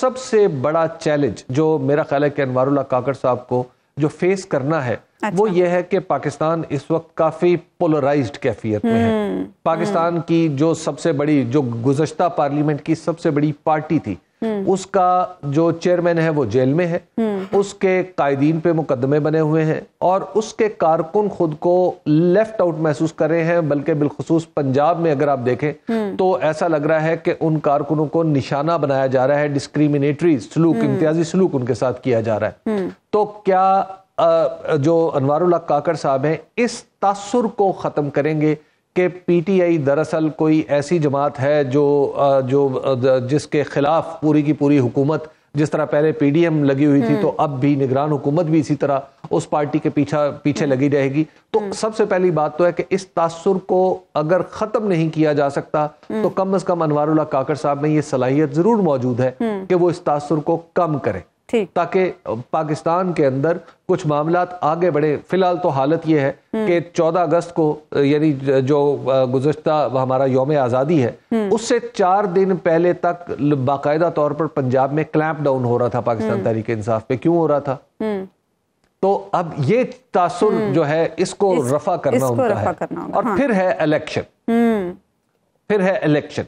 सबसे बड़ा चैलेंज जो मेरा ख्याल है कि अनवारुल्ला काकड़ साहब को जो फेस करना है अच्छा। वो ये है कि पाकिस्तान इस वक्त काफ़ी पोलराइज्ड कैफियत में है हम्म, पाकिस्तान हम्म। की जो सबसे बड़ी जो गुजशत पार्लियामेंट की सबसे बड़ी पार्टी थी हम्म। उसका जो चेयरमैन है वो जेल में है हम्म। उसके कायदीन पे मुकदमे बने हुए हैं और उसके कारकुन खुद को लेफ्ट आउट महसूस कर रहे हैं बल्कि बिलखसूस पंजाब में अगर आप देखें हम्म। तो ऐसा लग रहा है कि उन कारकुनों को निशाना बनाया जा रहा है डिस्क्रिमिनेटरी सलूक इम्तियाजी सलूक उनके साथ किया जा रहा है तो क्या जो अनवर काकर साहब हैं इस तासुर को ख़त्म करेंगे कि पीटीआई दरअसल कोई ऐसी जमात है जो जो जिसके खिलाफ पूरी की पूरी हुकूमत जिस तरह पहले पीडीएम लगी हुई थी हम्म। तो अब भी निगरान हुकूमत भी इसी तरह उस पार्टी के पीछा पीछे हम्म। लगी रहेगी तो हम्म। सबसे पहली बात तो है कि इस तासुर को अगर खत्म नहीं किया जा सकता तो कम अज कम अनवार काकर साहब में ये सलाहियत जरूर मौजूद है कि वो इस तासुर को कम करें ताकि पाकिस्तान के अंदर कुछ मामला आगे बढ़े फिलहाल तो हालत यह है हम्म। कि चौदह अगस्त को यानी जो गुजशत हमारा योम आज़ादी है हम्म। उससे चार दिन पहले तक बाकायदा तौर पर पंजाब में क्लैंप डाउन हो रहा था पाकिस्तान हम्म। तहरीक इंसाफ पे क्यों हो रहा था तो अब ये तासुर जो है इसको इस, रफा करना होगा उनका है और हाँ। फिर है इलेक्शन फिर है इलेक्शन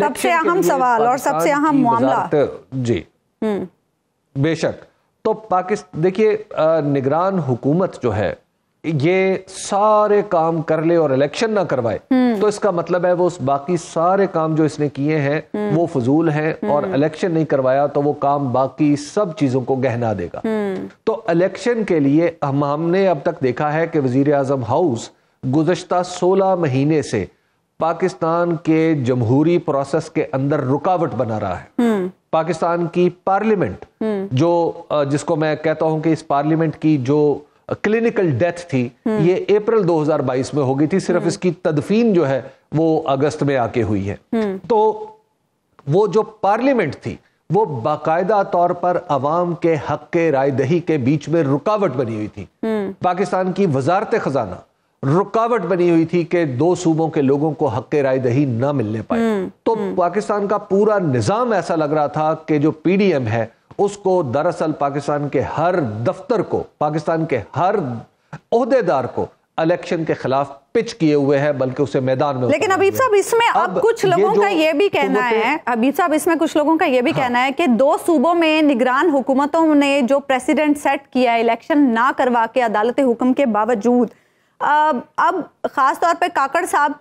सबसे अहम सवाल और सबसे अहम मामला जी बेशक तो पाकिस्तान देखिए निगरान हुकूमत जो है ये सारे काम कर ले और इलेक्शन ना करवाए हम्म। तो इसका मतलब है वो उस बाकी सारे काम जो इसने किए हैं हम्म। वो फजूल हैं हम्म। और इलेक्शन नहीं करवाया तो वो काम बाकी सब चीजों को गहना देगा तो इलेक्शन के लिए हम हमने अब तक देखा है कि वजीर आजम हाउस गुजशत सोलह महीने से पाकिस्तान के जमहूरी प्रोसेस के अंदर रुकावट बना रहा है पाकिस्तान की पार्लियामेंट जो जिसको मैं कहता हूं कि इस पार्लियामेंट की जो क्लिनिकल डेथ थी ये अप्रैल 2022 में हो गई थी सिर्फ हम्म। इसकी तदफीन जो है वो अगस्त में आके हुई है हम्म। तो वो जो पार्लियामेंट थी वो बाकायदा तौर पर अवाम के हक के रायदही के बीच में रुकावट बनी हुई थी हम्म। पाकिस्तान की वजारत खजाना रुकावट बनी हुई थी कि दो सूबों के लोगों को हक रायदही ना मिलने पाए तो हम्म। पाकिस्तान का पूरा निजाम ऐसा लग रहा था कि जो पीडीएम है उसको दरअसल पाकिस्तान के हर दफ्तर को पाकिस्तान के हर अहदेदार को इलेक्शन के खिलाफ पिच किए हुए हैं बल्कि उसे मैदान में लेकिन अबीब साहब इसमें अब, अब कुछ लोगों का यह भी कहना है अबीब साहब इसमें कुछ लोगों का यह भी हाँ। कहना है कि दो सूबों में निगरान हुकूमतों ने जो प्रेसिडेंट सेट किया इलेक्शन ना करवा के अदालत हुक्म के बावजूद अब ख़ास तौर पे काकड़ साहब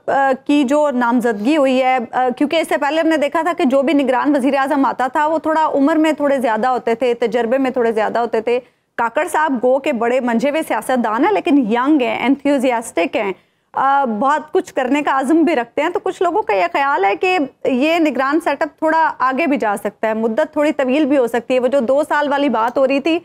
की जो नामजदगी हुई है क्योंकि इससे पहले हमने देखा था कि जो भी निगरान वजीर अजम आता था वो थोड़ा उम्र में थोड़े ज़्यादा होते थे तजर्बे में थोड़े ज़्यादा होते थे काकड़ साहब गो के बड़े मंझे हुए सियासतदान हैं लेकिन यंग हैं एंथ्यूजियास्टिक हैं बहुत कुछ करने का आज़म भी रखते हैं तो कुछ लोगों का यह ख्याल है कि ये निगरान सेटअप थोड़ा आगे भी जा सकता है मुद्दत थोड़ी तवील भी हो सकती है वो जो दो साल वाली बात हो रही थी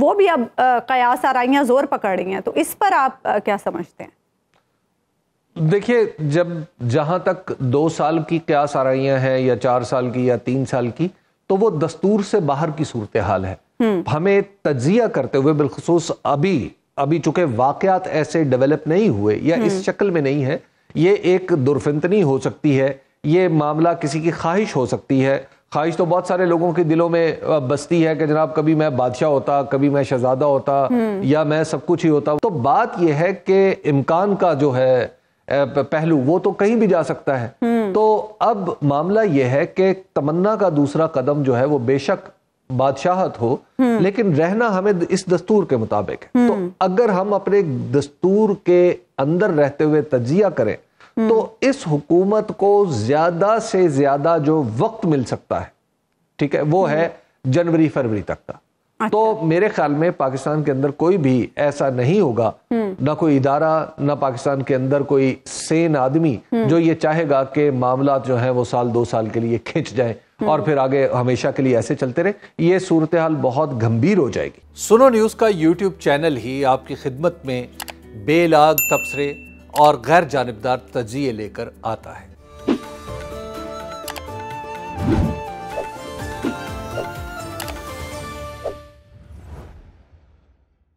वो भी अब कयास आराइयाँ ज़ोर पकड़ रही हैं तो इस पर आप क्या समझते हैं देखिए जब जहां तक दो साल की क्या आरइयाँ हैं या चार साल की या तीन साल की तो वो दस्तूर से बाहर की सूरत हाल है हम्म। हमें तजिया करते हुए बिलखसूस अभी अभी चूंकि वाकयात ऐसे डेवलप नहीं हुए या इस हम्म। शक्ल में नहीं है ये एक दुर्फिंतनी हो सकती है ये मामला किसी की ख्वाहिश हो सकती है ख्वाहिश तो बहुत सारे लोगों के दिलों में बसती है कि जनाब कभी मैं बादशाह होता कभी मैं शहजादा होता हम्म। या मैं सब कुछ ही होता तो बात यह है कि इम्कान का जो है पहलू वो तो कहीं भी जा सकता है हम्म। तो अब मामला यह है कि तमन्ना का दूसरा कदम जो है वो बेशक बादशाहत हो हम्म। लेकिन रहना हमें इस दस्तूर के मुताबिक है तो अगर हम अपने दस्तूर के अंदर रहते हुए तजिया करें तो इस हुकूमत को ज्यादा से ज्यादा जो वक्त मिल सकता है ठीक है वो हम्म। है जनवरी फरवरी तक का तो अच्छा। तो मेरे ख्याल में पाकिस्तान के अंदर कोई भी ऐसा नहीं होगा हम्म। ना कोई इदारा ना पाकिस्तान के अंदर कोई सेन आदमी हम्म। जो ये चाहेगा कि मामला जो है वो साल दो साल के लिए खींच जाए और फिर आगे हमेशा के लिए ऐसे चलते रहे ये सूरत हाल बहुत गंभीर हो जाएगी सुनो न्यूज का यूट्यूब चैनल ही आपकी खिदमत में बेलाग तबसरे और गैर जानबदार तजिए लेकर आता है